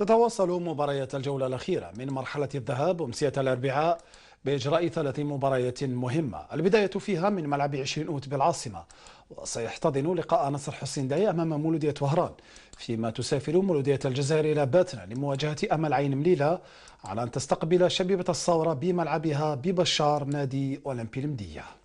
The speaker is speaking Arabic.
تتواصل مباريات الجولة الأخيرة من مرحلة الذهاب أمسية الأربعاء بإجراء ثلاث مباريات مهمة البداية فيها من ملعب 20 أوت بالعاصمة وسيحتضن لقاء نصر حسين داي أمام مولودية وهران فيما تسافر مولودية الجزائر إلى باتنا لمواجهة أمل عين مليلة على أن تستقبل شبيبة الصورة بملعبها ببشار نادي أولمبي المدية